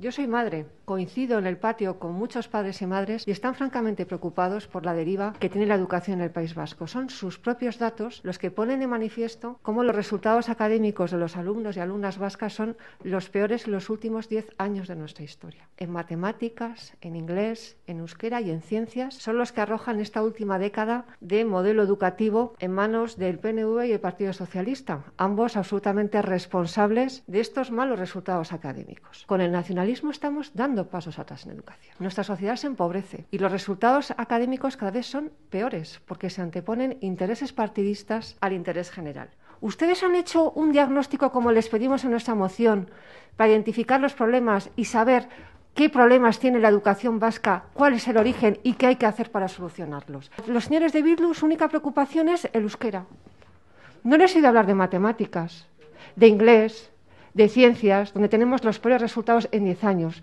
Yo soy madre, coincido en el patio con muchos padres y madres y están francamente preocupados por la deriva que tiene la educación en el País Vasco. Son sus propios datos los que ponen de manifiesto cómo los resultados académicos de los alumnos y alumnas vascas son los peores en los últimos 10 años de nuestra historia. En matemáticas, en inglés, en euskera y en ciencias son los que arrojan esta última década de modelo educativo en manos del PNV y el Partido Socialista, ambos absolutamente responsables de estos malos resultados académicos. Con el nacional estamos dando pasos atrás en educación. Nuestra sociedad se empobrece y los resultados académicos cada vez son peores porque se anteponen intereses partidistas al interés general. ¿Ustedes han hecho un diagnóstico como les pedimos en nuestra moción para identificar los problemas y saber qué problemas tiene la educación vasca, cuál es el origen y qué hay que hacer para solucionarlos? Los señores de Bildu, su única preocupación es el euskera. No les he oído hablar de matemáticas, de inglés, de ciencias, donde tenemos los peores resultados en 10 años.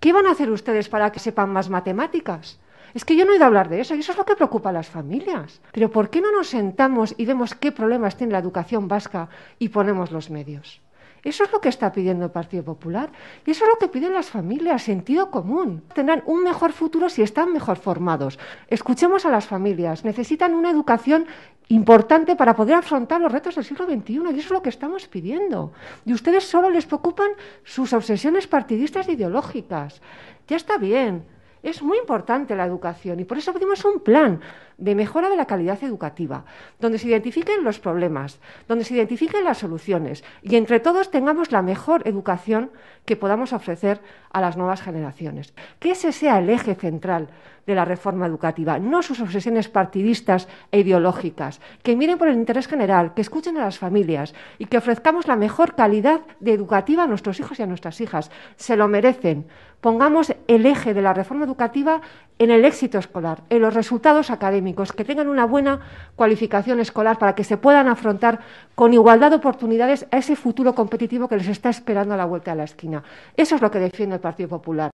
¿Qué van a hacer ustedes para que sepan más matemáticas? Es que yo no he ido a hablar de eso y eso es lo que preocupa a las familias. Pero ¿por qué no nos sentamos y vemos qué problemas tiene la educación vasca y ponemos los medios? Eso es lo que está pidiendo el Partido Popular y eso es lo que piden las familias, sentido común. Tendrán un mejor futuro si están mejor formados. Escuchemos a las familias, necesitan una educación importante para poder afrontar los retos del siglo XXI y eso es lo que estamos pidiendo. Y ustedes solo les preocupan sus obsesiones partidistas e ideológicas. Ya está bien, es muy importante la educación y por eso pedimos un plan de mejora de la calidad educativa, donde se identifiquen los problemas, donde se identifiquen las soluciones y entre todos tengamos la mejor educación que podamos ofrecer a las nuevas generaciones. Que ese sea el eje central de la reforma educativa, no sus obsesiones partidistas e ideológicas, que miren por el interés general, que escuchen a las familias y que ofrezcamos la mejor calidad de educativa a nuestros hijos y a nuestras hijas. Se lo merecen. Pongamos el eje de la reforma educativa educativa en el éxito escolar, en los resultados académicos, que tengan una buena cualificación escolar para que se puedan afrontar con igualdad de oportunidades a ese futuro competitivo que les está esperando a la vuelta de la esquina. Eso es lo que defiende el Partido Popular.